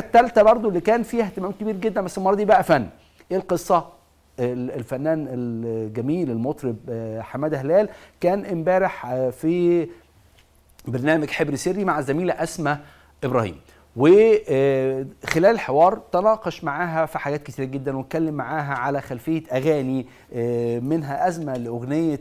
الثالثه برضو اللي كان فيها اهتمام كبير جدا بس المره دي بقى فن ايه القصه الفنان الجميل المطرب آه، حماده هلال كان امبارح آه، في برنامج حبر سري مع الزميله اسماء ابراهيم وخلال آه، الحوار تناقش معاها في حاجات كتير جدا واتكلم معاها على خلفيه اغاني منها ازمه لاغنيه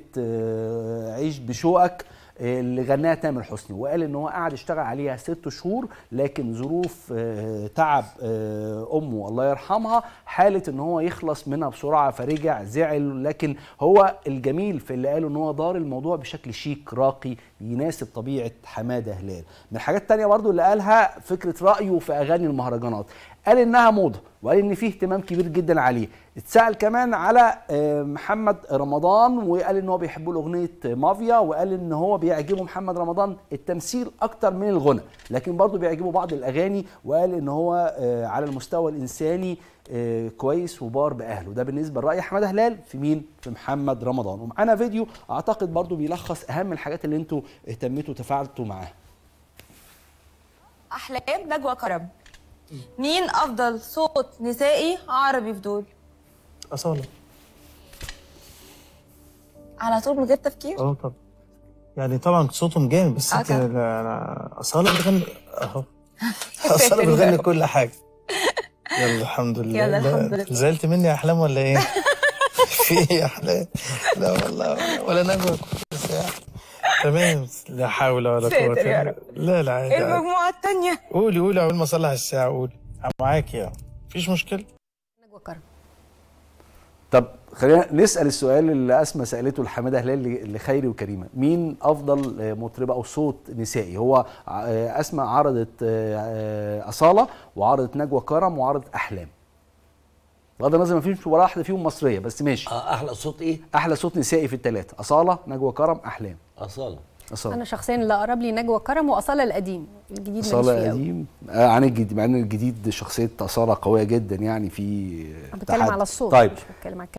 عيش بشوقك آه، اللي غناها تامر حسني وقال ان هو قعد يشتغل عليها ست شهور لكن ظروف آه، تعب آه، امه الله يرحمها حالت ان هو يخلص منها بسرعه فرجع زعل لكن هو الجميل في اللي قاله ان هو دار الموضوع بشكل شيك راقي يناسب طبيعه حماده هلال من الحاجات الثانيه برضو اللي قالها فكره رايه في اغاني المهرجانات قال انها موضه وقال ان فيه اهتمام كبير جدا عليه اتسال كمان على آه، محمد رمضان وقال ان هو بيحب له اغنيه مافيا وقال ان هو بيعجبه محمد رمضان التمثيل اكتر من الغنى لكن برضه بيعجبه بعض الاغاني وقال ان هو آه، على المستوى الانساني آه، كويس وبار باهله ده بالنسبه لراي احمد هلال في مين في محمد رمضان ومعانا فيديو اعتقد برضه بيلخص اهم الحاجات اللي انتوا اهتميتوا وتفاعلتوا معاها احلام نجوى كرم مين افضل صوت نسائي عربي في دول اصاله على طول من غير تفكير اه طبعا يعني طبعا صوتهم جامد بس أه، انت اصاله بتغني اهو اصاله بتغني كل حاجه يلا الحمد لله يلا الحمد لله زعلت مني احلام ولا ايه في احلام لا والله ولا نجوى تمام لا حول ولا قوة لا لا عادي المجموعة الثانية قولي قولي قبل ما اصلح الساعة قولي أنا معاكي يعني مفيش مشكلة نجوى كرم طب خلينا نسال السؤال اللي اسمى سالته لحماده هلال لخيري وكريمه مين افضل مطربه او صوت نسائي هو اسمى عرضت آه، اصاله وعرضت نجوى كرم وعرضت احلام بغض النظر ما فيش ولا واحده فيهم مصريه بس ماشي آه، احلى صوت ايه احلى صوت نسائي في الثلاثه اصاله نجوى كرم احلام اصاله أصالة. أنا شخصيا اللي أقرب لي نجوى كرم وأصالة القديم الجديد أصالة القديم آه عن الجديد مع إن الجديد شخصية أصالة قوية جدا يعني في بتكلم على الصوت طيب مش بتكلم على